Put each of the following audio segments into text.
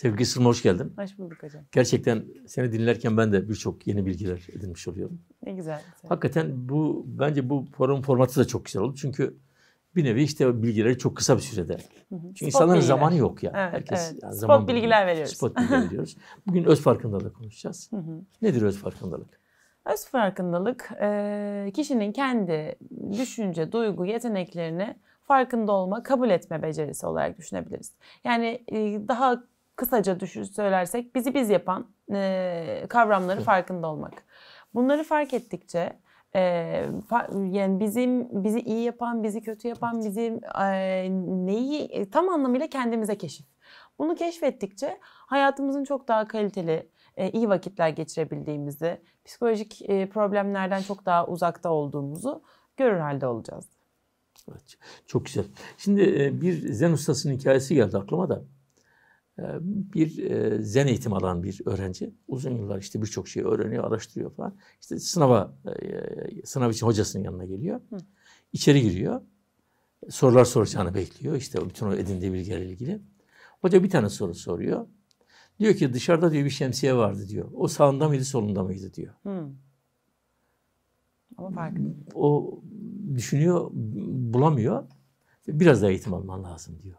Sevgili Sılma hoş geldin. Hoş bulduk hocam. Gerçekten seni dinlerken ben de birçok yeni bilgiler edinmiş oluyorum. Ne güzel. Hakikaten bu bence bu forum formatı da çok güzel oldu. Çünkü bir nevi işte bilgileri çok kısa bir sürede. Hı hı. Çünkü insanların bilgiler. zamanı yok ya. Yani. Evet, Herkes evet. Yani Spot bilgiler veriyoruz. Spot bilgiler veriyoruz. Bugün öz farkındalık konuşacağız. Hı hı. Nedir öz farkındalık? Öz farkındalık e, kişinin kendi düşünce, duygu, yeteneklerini farkında olma, kabul etme becerisi olarak düşünebiliriz. Yani e, daha kısaca düşün söylersek bizi biz yapan e, kavramları farkında olmak. Bunları fark ettikçe e, yani bizim bizi iyi yapan, bizi kötü yapan, bizim e, neyi e, tam anlamıyla kendimize keşif. Bunu keşfettikçe hayatımızın çok daha kaliteli, e, iyi vakitler geçirebildiğimizi, psikolojik e, problemlerden çok daha uzakta olduğumuzu görür halde olacağız. Evet, çok güzel. Şimdi bir Zen ustasının hikayesi geldi aklıma da. Ee, bir e, zen eğitim alan bir öğrenci uzun yıllar işte birçok şeyi öğreniyor, araştırıyor falan. İşte sınava e, e, sınav için hocasının yanına geliyor. Hı. İçeri giriyor. Sorular soracağını bekliyor. İşte bütün o edindiği bilgilerle ilgili. Hoca bir tane soru soruyor. Diyor ki dışarıda diyor bir şemsiye vardı diyor. O sağında mıydı solunda mıydı diyor. Hı. Ama farkı O düşünüyor, bulamıyor. Biraz daha eğitim alman lazım diyor.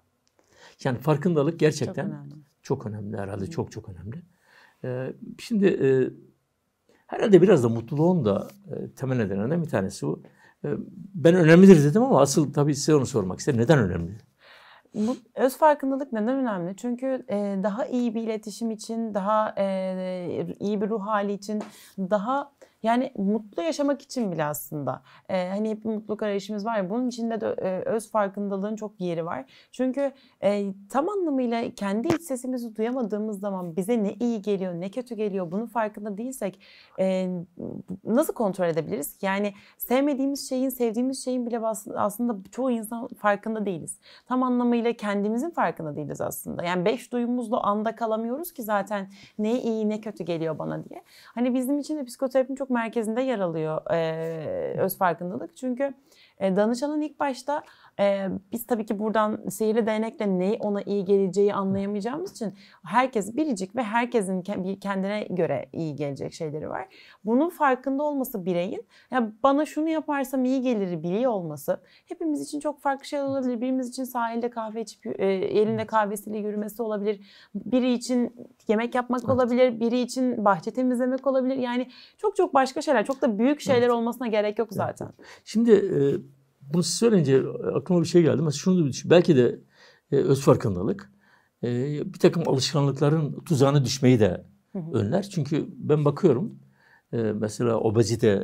Yani farkındalık gerçekten çok önemli, çok önemli herhalde. Hı. Çok çok önemli. Ee, şimdi e, herhalde biraz da mutluluğun da e, temel nedenlerinden bir tanesi bu. E, ben önemlidir dedim ama asıl tabii size onu sormak isterim. Neden önemli? Bu öz farkındalık neden önemli? Çünkü e, daha iyi bir iletişim için, daha e, iyi bir ruh hali için, daha yani mutlu yaşamak için bile aslında e, hani hep mutluluk arayışımız var ya bunun içinde de e, öz farkındalığın çok yeri var. Çünkü e, tam anlamıyla kendi iç sesimizi duyamadığımız zaman bize ne iyi geliyor ne kötü geliyor bunun farkında değilsek e, nasıl kontrol edebiliriz? Yani sevmediğimiz şeyin sevdiğimiz şeyin bile aslında çoğu insan farkında değiliz. Tam anlamıyla kendimizin farkında değiliz aslında. Yani beş duyumuzla anda kalamıyoruz ki zaten ne iyi ne kötü geliyor bana diye. Hani bizim için de psikoterapinin çok merkezinde yer alıyor e, öz farkındalık. Çünkü e, danışanın ilk başta e, biz tabii ki buradan sihirli değnekle neyi ona iyi geleceği anlayamayacağımız için herkes biricik ve herkesin kendine göre iyi gelecek şeyleri var. Bunun farkında olması bireyin ya bana şunu yaparsam iyi gelir biliyor olması hepimiz için çok farklı şeyler olabilir. Birimiz için sahilde kahve içip e, elinde kahvesiyle yürümesi olabilir. Biri için yemek yapmak olabilir. Biri için bahçe temizlemek olabilir. Yani çok çok başka şeyler. Çok da büyük şeyler olmasına gerek yok zaten. Şimdi bunu söyleyince e, aklıma bir şey geldi. Mesela şunu da düşün. Belki de e, öz farkındalık e, bir takım alışkanlıkların tuzağına düşmeyi de önler. Çünkü ben bakıyorum e, mesela obezite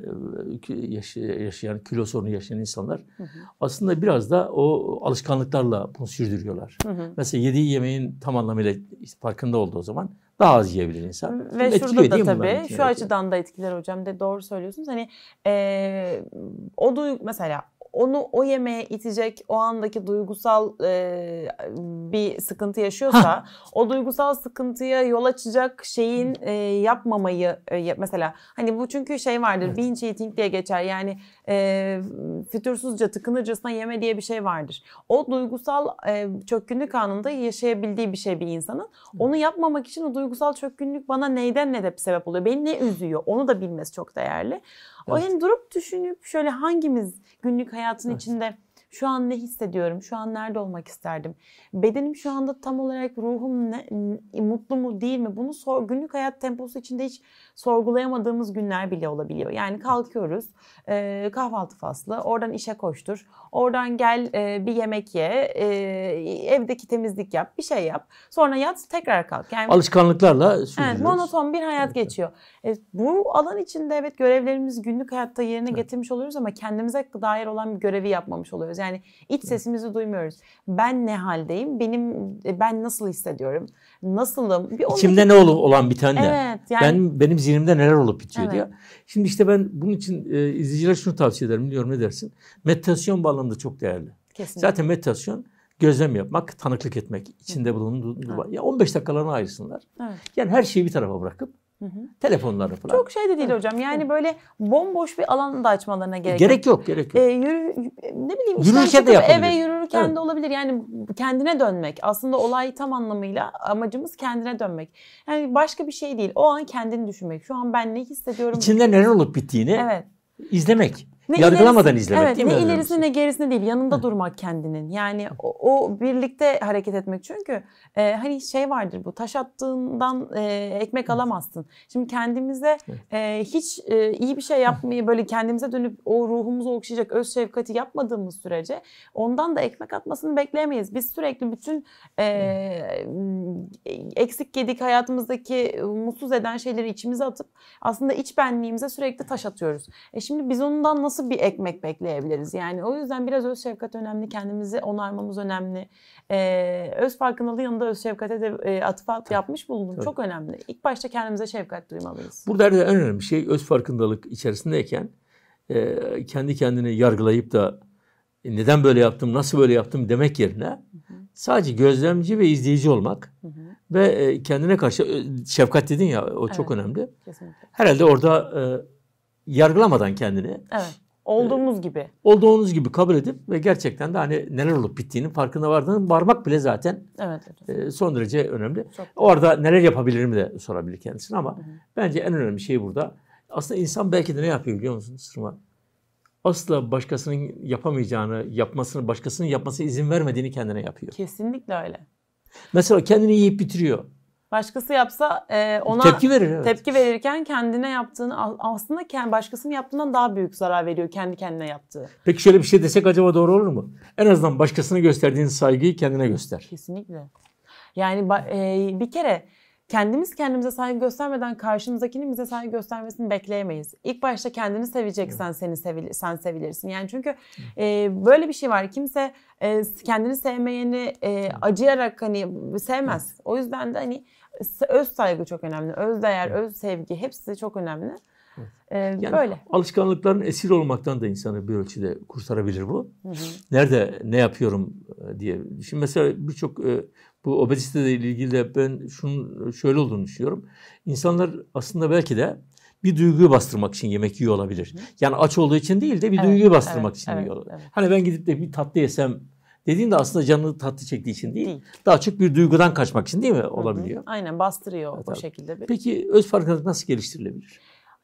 e, yaşayan, kilo sorunu yaşayan insanlar hı hı. aslında biraz da o alışkanlıklarla bunu sürdürüyorlar. Hı hı. Mesela yediği yemeğin tam anlamıyla farkında olduğu zaman daha az yiyebilir insan. Ve Şimdi şurada da tabii şu açıdan da etkiler hocam de doğru söylüyorsunuz. Hani e, o duygu mesela onu o yemeğe itecek o andaki duygusal e, bir sıkıntı yaşıyorsa o duygusal sıkıntıya yol açacak şeyin e, yapmamayı e, mesela hani bu çünkü şey vardır evet. binge eating diye geçer yani e, fütursuzca tıkınırcasına yeme diye bir şey vardır. O duygusal e, çökkünlük anında yaşayabildiği bir şey bir insanın. Onu yapmamak için o duygusal çökkünlük bana neyden ne de sebep oluyor? Beni ne üzüyor? Onu da bilmesi çok değerli. O evet. Hani durup düşünüp şöyle hangimiz günlük hayatın evet. içinde şu an ne hissediyorum? Şu an nerede olmak isterdim? Bedenim şu anda tam olarak ruhum ne, mutlu mu değil mi? Bunu sor, günlük hayat temposu içinde hiç sorgulayamadığımız günler bile olabiliyor. Yani kalkıyoruz e, kahvaltı faslı oradan işe koştur. Oradan gel e, bir yemek ye. E, evdeki temizlik yap. Bir şey yap. Sonra yat tekrar kalk. Yani, Alışkanlıklarla Evet, monoton bir hayat evet. geçiyor. E, bu alan içinde evet görevlerimiz günlük hayatta yerine evet. getirmiş oluyoruz ama kendimize dair olan bir görevi yapmamış oluyoruz. Yani yani iç sesimizi duymuyoruz. Ben ne haldeyim? Benim e, ben nasıl hissediyorum? Nasılım? Bir İçimde ne olup olan bir tane. Evet, yani... Ben benim zihnimde neler olup bitiyor evet. diye. Şimdi işte ben bunun için e, izleyiciler şunu tavsiye ederim. Diyorum ne dersin? Meditasyon bağlamında çok değerli. Kesinlikle. Zaten meditasyon gözlem yapmak, tanıklık etmek, içinde bulunduğu ya 15 dakikalarını ayırsınlar. Evet. Yani her şeyi bir tarafa bırakıp Telefonları falan. Çok şey de değil evet. hocam. Yani evet. böyle bomboş bir alanda da açmalarına gerek, gerek yok. yok. Gerek yok. Ee, yürü, ne bileyim yürürken de yapabilir. Eve yürürken evet. de olabilir. Yani kendine dönmek. Aslında olay tam anlamıyla amacımız kendine dönmek. Yani başka bir şey değil. O an kendini düşünmek. Şu an ben ne hissediyorum? İçinde neler olup bittiğini evet. izlemek ne yargılamadan ilerisi, izlemek evet, değil mi? Ne ilerisini şey? ne gerisini değil. Yanında Hı. durmak kendinin. Yani o, o birlikte hareket etmek. Çünkü e, hani şey vardır bu taş attığından e, ekmek Hı. alamazsın. Şimdi kendimize e, hiç e, iyi bir şey yapmayı böyle kendimize dönüp o ruhumuzu okşayacak öz şefkati yapmadığımız sürece ondan da ekmek atmasını bekleyemeyiz. Biz sürekli bütün e, e eksik gedik hayatımızdaki e, mutsuz eden şeyleri içimize atıp aslında iç benliğimize sürekli taş atıyoruz. E şimdi biz ondan nasıl nasıl bir ekmek bekleyebiliriz? Yani o yüzden biraz öz şefkat önemli. Kendimizi onarmamız önemli. Ee, öz farkındalığı yanında öz şefkate de e, atıf at, yapmış bulunduk. Tabii. Çok önemli. İlk başta kendimize şefkat duymalıyız. Burada en önemli şey öz farkındalık içerisindeyken e, kendi kendini yargılayıp da e, neden böyle yaptım, nasıl böyle yaptım demek yerine hı hı. sadece gözlemci ve izleyici olmak hı hı. ve e, kendine karşı e, şefkat dedin ya o evet, çok önemli. Kesinlikle. Herhalde orada e, yargılamadan kendini evet. Olduğumuz gibi. Olduğunuz gibi kabul edip ve gerçekten de hani neler olup bittiğinin farkında vardığını varmak bile zaten evet, evet. E, son derece önemli. Çok. Orada neler yapabilirim de sorabilir kendisine ama hı hı. bence en önemli şey burada. Aslında insan belki de ne yapıyor biliyor musunuz Sırma? Asla başkasının yapamayacağını, yapmasını, başkasının yapmasına izin vermediğini kendine yapıyor. Kesinlikle öyle. Mesela kendini yiyip bitiriyor. Başkası yapsa e, ona tepki verir. Evet. Tepki verirken kendine yaptığını aslında kendi başkasının yaptığından daha büyük zarar veriyor kendi kendine yaptığı. Peki şöyle bir şey desek acaba doğru olur mu? En azından başkasına gösterdiğin saygıyı kendine göster. Kesinlikle. Yani e, bir kere kendimiz kendimize saygı göstermeden karşımızdakinin bize saygı göstermesini bekleyemeyiz. İlk başta kendini seveceksen seni sevil sen sevilirsin. Yani çünkü e, böyle bir şey var. Kimse e, kendini sevmeyeni e, acıyarak hani sevmez. O yüzden de hani öz saygı çok önemli. Öz değer, öz sevgi hepsi çok önemli. Ee, yani böyle. Alışkanlıkların esir olmaktan da insanı bir ölçüde kurtarabilir bu. Hı hı. Nerede ne yapıyorum e, diye. Şimdi mesela birçok e, bu obeziteyle ilgili de ben şunun e, şöyle olduğunu düşünüyorum. İnsanlar aslında belki de bir duyguyu bastırmak için yemek yiyor olabilir. Hı. Yani aç olduğu için değil de bir evet, duyguyu bastırmak evet, için evet, yiyor. Evet. Hani ben gidip de bir tatlı yesem Dediğim de aslında canını tatlı çektiği için değil, değil. Daha çok bir duygudan kaçmak için değil mi? Olabiliyor. Hı hı. Aynen bastırıyor evet, o tabii. şekilde. Bir. Peki öz farkındalık nasıl geliştirilebilir?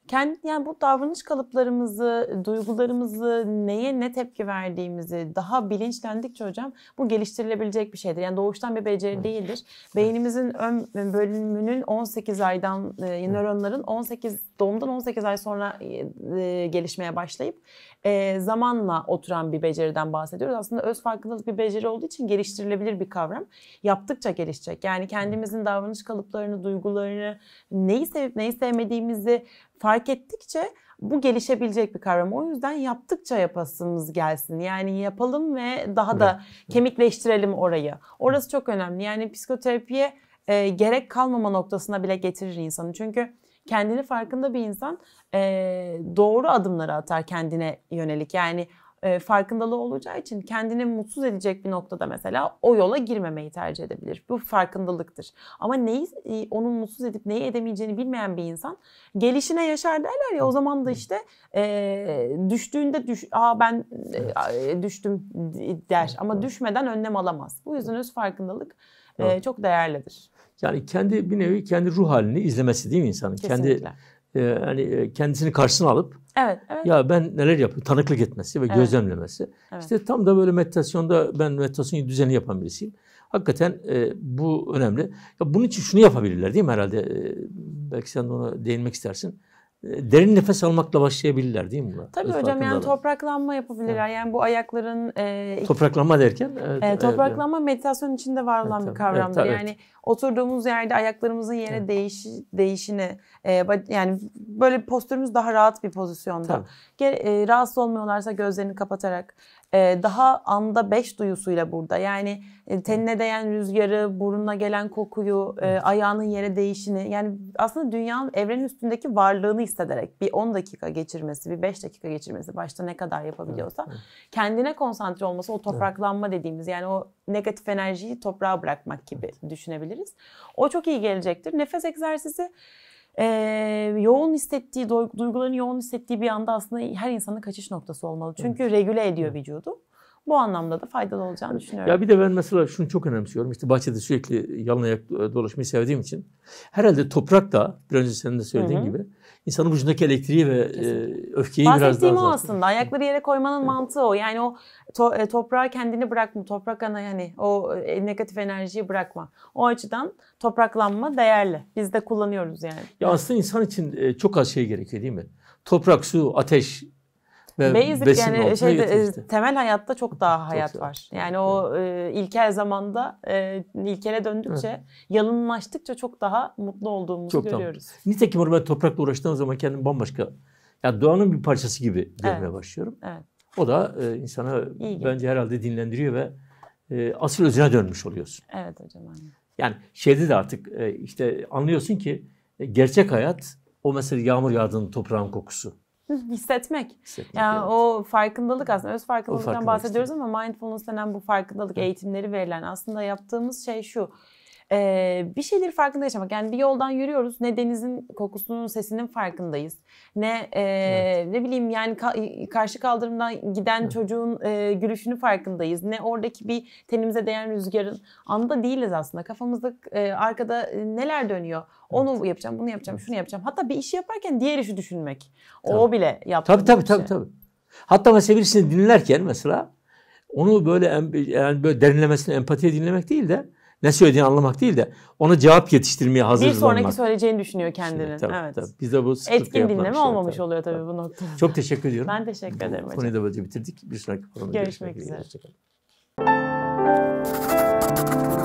kendi yani bu davranış kalıplarımızı, duygularımızı, neye ne tepki verdiğimizi daha bilinçlendikçe hocam bu geliştirilebilecek bir şeydir. Yani doğuştan bir beceri değildir. Beynimizin ön bölümünün 18 aydan e, nöronların 18 doğumdan 18 ay sonra e, e, gelişmeye başlayıp e, zamanla oturan bir beceriden bahsediyoruz. Aslında öz farkındalık bir beceri olduğu için geliştirilebilir bir kavram. Yaptıkça gelişecek. Yani kendimizin davranış kalıplarını, duygularını, neyi sevip neyi sevmediğimizi fark ettikçe bu gelişebilecek bir kavram. O yüzden yaptıkça yapasımız gelsin. Yani yapalım ve daha da evet. kemikleştirelim orayı. Orası çok önemli. Yani psikoterapiye e, gerek kalmama noktasına bile getirir insanı. Çünkü kendini farkında bir insan e, doğru adımları atar kendine yönelik. Yani e, farkındalığı olacağı için kendini mutsuz edecek bir noktada mesela o yola girmemeyi tercih edebilir. Bu farkındalıktır. Ama neyi e, onu mutsuz edip neyi edemeyeceğini bilmeyen bir insan gelişine yaşar derler ya o zaman da işte e, düştüğünde düş, aa ben e, e düştüm der ama düşmeden önlem alamaz. Bu yüzden öz farkındalık e, çok değerlidir. Yani kendi bir nevi kendi ruh halini izlemesi değil mi insanın? Kesinlikle. Kendi e, yani e, kendisini karşısına alıp Evet, evet. Ya ben neler yapıyorum? Tanıklık etmesi ve evet. gözlemlemesi. Evet. İşte tam da böyle meditasyonda ben meditasyonu düzeni yapan birisiyim. Hakikaten e, bu önemli. Ya bunun için şunu yapabilirler değil mi herhalde? E, belki sen de ona değinmek istersin. E, derin nefes almakla başlayabilirler değil mi? Tabii Öz hocam yani topraklanma yapabilirler. Evet. Yani bu ayakların... E, topraklanma derken? Evet, e, topraklanma evet. meditasyon içinde var olan evet, bir kavramdır. Evet, evet. Yani oturduğumuz yerde ayaklarımızın yere evet. değiş, değişini e, yani böyle postürümüz daha rahat bir pozisyonda. Tabii. e, rahatsız olmuyorlarsa gözlerini kapatarak ee, daha anda beş duyusuyla burada. Yani e, tenine değen rüzgarı, burnuna gelen kokuyu, e, evet. ayağının yere değişini yani aslında dünyanın evrenin üstündeki varlığını hissederek bir 10 dakika geçirmesi, bir 5 dakika geçirmesi başta ne kadar yapabiliyorsa evet. kendine konsantre olması o topraklanma dediğimiz yani o negatif enerjiyi toprağa bırakmak gibi düşünebiliriz. O çok iyi gelecektir. Nefes egzersizi e, yoğun hissettiği, duyguların yoğun hissettiği bir anda aslında her insanın kaçış noktası olmalı. Çünkü evet. regüle ediyor evet. vücudu. Bu anlamda da faydalı olacağını düşünüyorum. Ya bir de ben mesela şunu çok önemsiyorum. İşte bahçede sürekli yalın ayak e, dolaşmayı sevdiğim için. Herhalde toprak da bir önce senin de söylediğin Hı-hı. gibi insanın vücudundaki elektriği ve e, Kesinlikle. öfkeyi biraz daha Bahsettiğim o aslında. Ayakları yere koymanın evet. mantığı o. Yani o to- e, toprağa kendini bırakma. Toprak ana yani o negatif enerjiyi bırakma. O açıdan topraklanma değerli. Biz de kullanıyoruz yani. Ya aslında insan için çok az şey gerekiyor değil mi? Toprak, su, ateş, ve Basic yani şeyde e, temel hayatta çok daha hayat çok var. Yani o e, ilkel zamanda e, ilkele döndükçe, evet. yalınlaştıkça çok daha mutlu olduğumuzu çok görüyoruz. Tamam. Nitekim orada toprakla uğraştığım zaman kendim bambaşka yani doğanın bir parçası gibi görmeye evet. başlıyorum. Evet. O da e, insana İyi bence gibi. herhalde dinlendiriyor ve e, asıl özüne dönmüş oluyorsun. Evet hocam anladım. Yani şeyde de artık işte anlıyorsun ki gerçek hayat o mesela yağmur yağdığının toprağın kokusu. Hissetmek. Hissetmek yani evet. o farkındalık aslında öz farkındalıktan farkındalık bahsediyoruz işte. ama mindfulness denen bu farkındalık evet. eğitimleri verilen aslında yaptığımız şey şu e, bir şeyleri farkında yaşamak. Yani bir yoldan yürüyoruz ne denizin kokusunun sesinin farkındayız. Ne e, evet. ne bileyim yani ka- karşı kaldırımdan giden evet. çocuğun e, gülüşünü farkındayız. Ne oradaki bir tenimize değen rüzgarın anda değiliz aslında. Kafamızda e, arkada e, neler dönüyor. Onu evet. yapacağım, bunu yapacağım, şunu yapacağım. Hatta bir işi yaparken diğer işi düşünmek. Tabii. O bile yaptığım tabii, tabii, şey. Tabii tabii tabii. Hatta mesela birisini dinlerken mesela onu böyle yani böyle derinlemesine empatiye dinlemek değil de ne söylediğini anlamak değil de ona cevap yetiştirmeye hazır olmak. Bir sonraki olmak. söyleyeceğini düşünüyor kendini. Şimdi, tabii, evet. Tabii. Biz de bu Etkin dinleme olmamış tabii, oluyor tabii, tabii bu noktada. Çok teşekkür ediyorum. Ben teşekkür bu, ederim hocam. Konuyu da böylece bitirdik. Bir sonraki programda görüşmek, görüşmek üzere. üzere. Hoşçakalın.